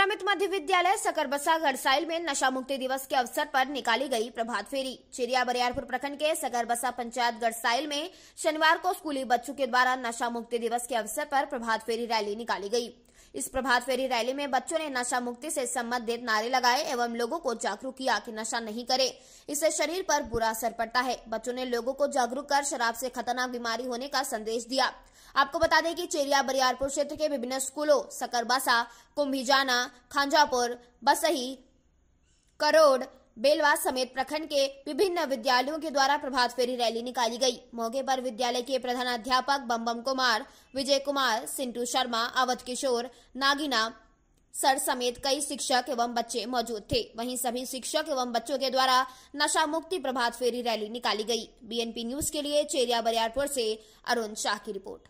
संक्रमित मध्य विद्यालय सकरबसा घरसाइल में नशा मुक्ति दिवस के अवसर पर निकाली गई प्रभात फेरी चिड़िया बरियारपुर प्रखंड के सकरबसा पंचायत गढ़साइल में शनिवार को स्कूली बच्चों के द्वारा नशा मुक्ति दिवस के अवसर पर प्रभात फेरी रैली निकाली गई इस प्रभात फेरी रैली में बच्चों ने नशा मुक्ति से संबंधित नारे लगाए एवं लोगों को जागरूक किया कि नशा नहीं करे इससे शरीर पर बुरा असर पड़ता है बच्चों ने लोगों को जागरूक कर शराब से खतरनाक बीमारी होने का संदेश दिया आपको बता दें कि चेरिया बरियारपुर क्षेत्र के विभिन्न स्कूलों सकरबासा कुंभिजाना खांजापुर बसही करोड़ बेलवा समेत प्रखंड के विभिन्न विद्यालयों के द्वारा प्रभात फेरी रैली निकाली गई मौके पर विद्यालय के प्रधानाध्यापक बम कुमार विजय कुमार सिंटू शर्मा अवध किशोर नागिना सर समेत कई शिक्षक एवं बच्चे मौजूद थे वहीं सभी शिक्षक एवं बच्चों के द्वारा नशा मुक्ति प्रभात फेरी रैली निकाली गई बीएनपी न्यूज के लिए चेरिया बरियारपुर से अरुण शाह की रिपोर्ट